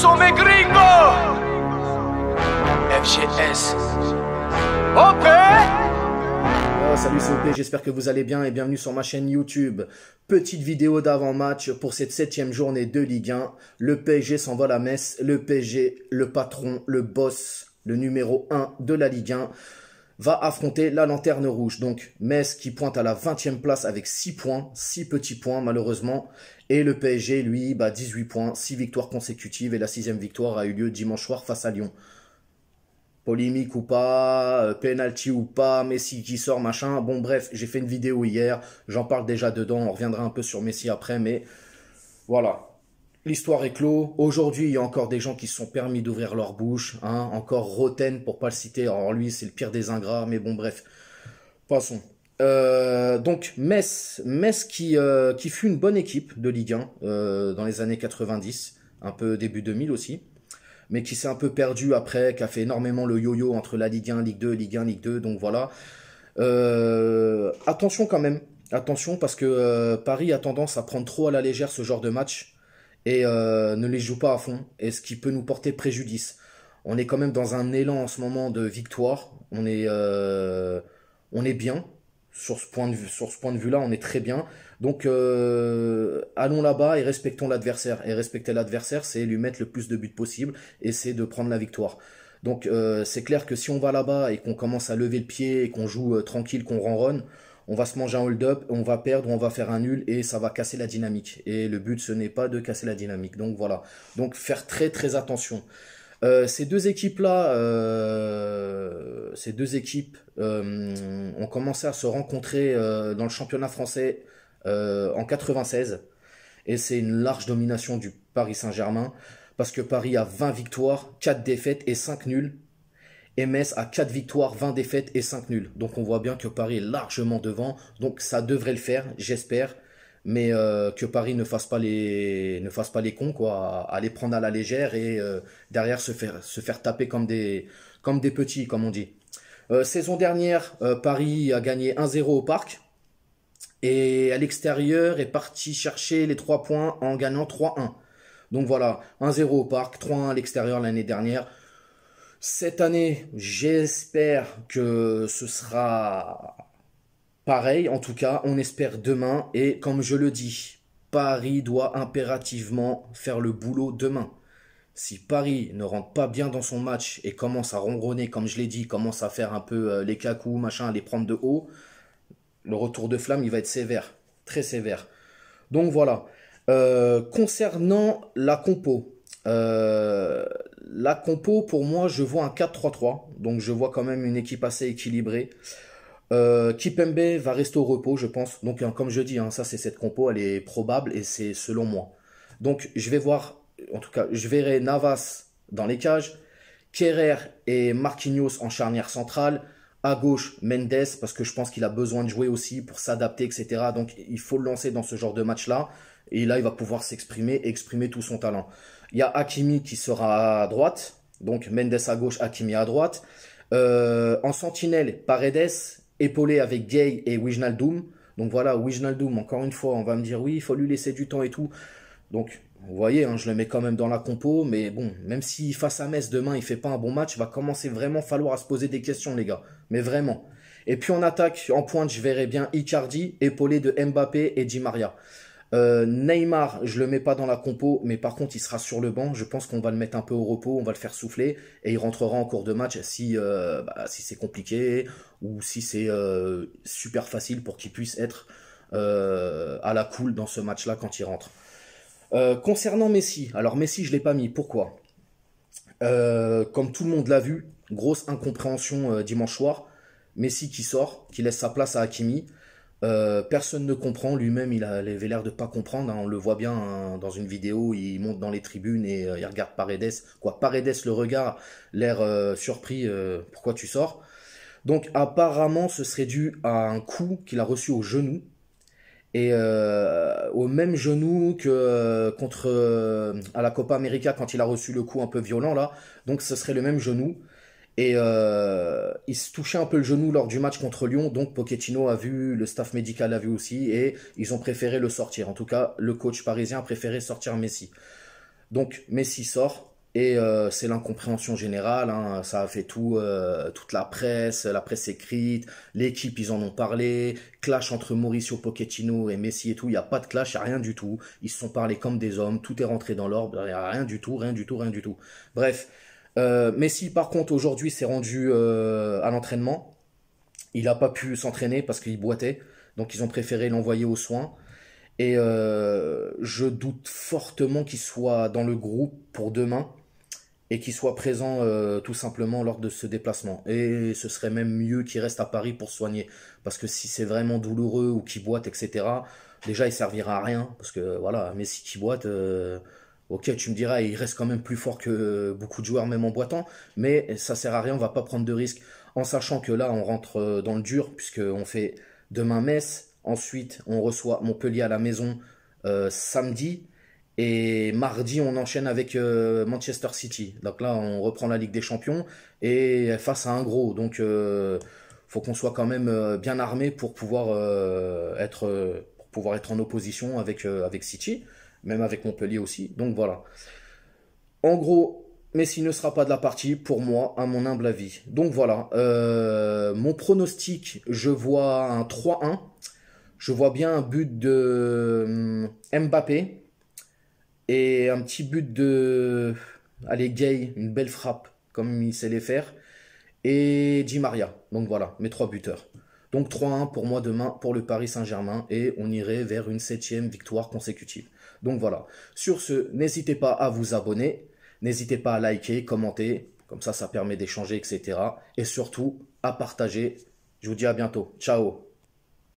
son mes gringos. FGS. OP. Ah, salut, c'est OP, j'espère que vous allez bien et bienvenue sur ma chaîne YouTube. Petite vidéo d'avant-match pour cette septième journée de Ligue 1. Le PSG s'envole à Metz. Le PSG, le patron, le boss, le numéro 1 de la Ligue 1 va affronter la lanterne rouge. Donc Metz qui pointe à la 20e place avec 6 points, 6 petits points malheureusement. Et le PSG, lui, bah, 18 points, 6 victoires consécutives et la 6 victoire a eu lieu dimanche soir face à Lyon. Polémique ou pas, euh, penalty ou pas, Messi qui sort, machin. Bon bref, j'ai fait une vidéo hier, j'en parle déjà dedans, on reviendra un peu sur Messi après, mais voilà. L'histoire est clos. Aujourd'hui, il y a encore des gens qui se sont permis d'ouvrir leur bouche. Hein. Encore Roten, pour pas le citer. Alors lui, c'est le pire des ingrats. Mais bon, bref. Passons. Euh, donc Metz, Metz euh, qui, fut une bonne équipe de Ligue 1 euh, dans les années 90, un peu début 2000 aussi, mais qui s'est un peu perdu après, qui a fait énormément le yo-yo entre la Ligue 1, Ligue 2, Ligue 1, Ligue 2, donc voilà. attention quand même, attention parce que Paris a tendance à prendre trop à la légère ce genre de match et euh, ne les joue pas à fond, et ce qui peut nous porter préjudice. On est quand même dans un élan en ce moment de victoire, on est, euh, on est bien, sur ce point de vue, sur ce point de vue là, on est très bien. Donc euh, allons là-bas et respectons l'adversaire. Et respecter l'adversaire, c'est lui mettre le plus de buts possible et c'est de prendre la victoire. Donc c'est clair que si on va là-bas et qu'on commence à lever le pied et qu'on joue tranquille, qu'on ronronne, on va se manger un hold-up, on va perdre, on va faire un nul et ça va casser la dynamique. Et le but, ce n'est pas de casser la dynamique. Donc voilà. Donc faire très très attention. Euh, ces deux équipes-là, euh, ces deux équipes euh, ont commencé à se rencontrer dans le championnat français en 96. Et c'est une large domination du Paris Saint-Germain. Parce que Paris a 20 victoires, 4 défaites et 5 nuls MS a 4 victoires, 20 défaites et 5 nuls. Donc on voit bien que Paris est largement devant. Donc ça devrait le faire, j'espère. Mais euh, que Paris ne fasse pas les, ne fasse pas les cons, quoi. prendre à la légère et euh, derrière se faire, se faire taper comme des, comme des petits, comme on dit. Euh, saison dernière, Paris a gagné 1-0 au parc. Et à l'extérieur est parti chercher les 3 points en gagnant 3-1. Donc voilà, 1-0 au parc, 3-1 à l'extérieur l'année dernière cette année, j'espère que ce sera pareil. En tout cas, on espère demain. Et comme je le dis, Paris doit impérativement faire le boulot demain. Si Paris ne rentre pas bien dans son match et commence à ronronner, comme je l'ai dit, commence à faire un peu euh, les cacous, machin, à les prendre de haut, le retour de flamme, il va être sévère. Très sévère. Donc voilà. Euh, concernant la compo, euh, la compo, pour moi, je vois un 4-3-3. Donc, je vois quand même une équipe assez équilibrée. Euh, Kipembe va rester au repos, je pense. Donc, hein, comme je dis, hein, ça, c'est cette compo, elle est probable et c'est selon moi. Donc, je vais voir, en tout cas, je verrai Navas dans les cages, Kerrer et Marquinhos en charnière centrale, à gauche, Mendes, parce que je pense qu'il a besoin de jouer aussi pour s'adapter, etc. Donc il faut le lancer dans ce genre de match-là. Et là, il va pouvoir s'exprimer et exprimer tout son talent. Il y a Hakimi qui sera à droite. Donc Mendes à gauche, Hakimi à droite. Euh, en sentinelle, Paredes, épaulé avec Gay et Wijnaldum. Donc voilà, Wijnaldum, encore une fois, on va me dire oui, il faut lui laisser du temps et tout. Donc vous voyez, hein, je le mets quand même dans la compo, mais bon, même si face à Metz demain il fait pas un bon match, il va commencer vraiment falloir à se poser des questions, les gars. Mais vraiment. Et puis en attaque, en pointe, je verrai bien Icardi, épaulé de Mbappé et Di Maria. Euh, Neymar, je le mets pas dans la compo, mais par contre, il sera sur le banc. Je pense qu'on va le mettre un peu au repos, on va le faire souffler et il rentrera en cours de match si euh, bah, si c'est compliqué ou si c'est euh, super facile pour qu'il puisse être à la cool dans ce match-là quand il rentre. Euh, concernant Messi, alors Messi, je l'ai pas mis. Pourquoi euh, Comme tout le monde l'a vu, grosse incompréhension euh, dimanche soir. Messi qui sort, qui laisse sa place à Hakimi. personne ne comprend, lui-même il avait l'air de pas comprendre, hein. on le voit bien hein, dans une vidéo, il monte dans les tribunes et il regarde Paredes, quoi, Paredes le regard, l'air surpris, pourquoi tu sors Donc apparemment ce serait dû à un coup qu'il a reçu au genou, et euh, au même genou que euh, contre euh, à la Copa América quand il a reçu le coup un peu violent là. Donc ce serait le même genou. Et il se touchait un peu le genou lors du match contre Lyon, donc Pochettino a vu, le staff médical a vu aussi, et ils ont préféré le sortir. En tout cas, le coach parisien a préféré sortir Messi. Donc Messi sort, et euh, c'est l'incompréhension générale, hein. ça a fait tout, euh, toute la presse, la presse écrite, l'équipe, ils en ont parlé, clash entre Mauricio Pochettino et Messi et tout, il n'y a pas de clash, il n'y a rien du tout. Ils se sont parlé comme des hommes, tout est rentré dans l'ordre, il n'y a rien du tout, rien du tout, rien du tout. Bref, euh, Messi par contre aujourd'hui s'est rendu à l'entraînement, il n'a pas pu s'entraîner parce qu'il boitait, donc ils ont préféré l'envoyer aux soins. Et je doute fortement qu'il soit dans le groupe pour demain et qu'il soit présent euh, tout simplement lors de ce déplacement. Et ce serait même mieux qu'il reste à Paris pour soigner, parce que si c'est vraiment douloureux ou qu'il boite, etc., déjà il servira à rien, parce que voilà, Messi qui boite, euh, ok, tu me diras, il reste quand même plus fort que beaucoup de joueurs, même en boitant, mais ça sert à rien, on va pas prendre de risques, en sachant que là on rentre euh, dans le dur, puisqu'on fait demain Metz, ensuite on reçoit Montpellier à la maison samedi, et mardi, on enchaîne avec euh, Manchester City. Donc là, on reprend la Ligue des Champions et face à un gros. Donc, euh, faut qu'on soit quand même euh, bien armé pour pouvoir euh, être, pour pouvoir être en opposition avec avec City, même avec Montpellier aussi. Donc voilà. En gros, Messi ne sera pas de la partie pour moi, à mon humble avis. Donc voilà. mon pronostic, je vois un 3-1. Je vois bien un but de hum, Mbappé et un petit but de. Allez, Gay, une belle frappe, comme il sait les faire. Et Di Maria. Donc voilà, mes trois buteurs. Donc 3-1 pour moi demain pour le Paris Saint-Germain et on irait vers une septième victoire consécutive. Donc voilà. Sur ce, n'hésitez pas à vous abonner, n'hésitez pas à liker, commenter, comme ça ça permet d'échanger, etc. Et surtout à partager. Je vous dis à bientôt. Ciao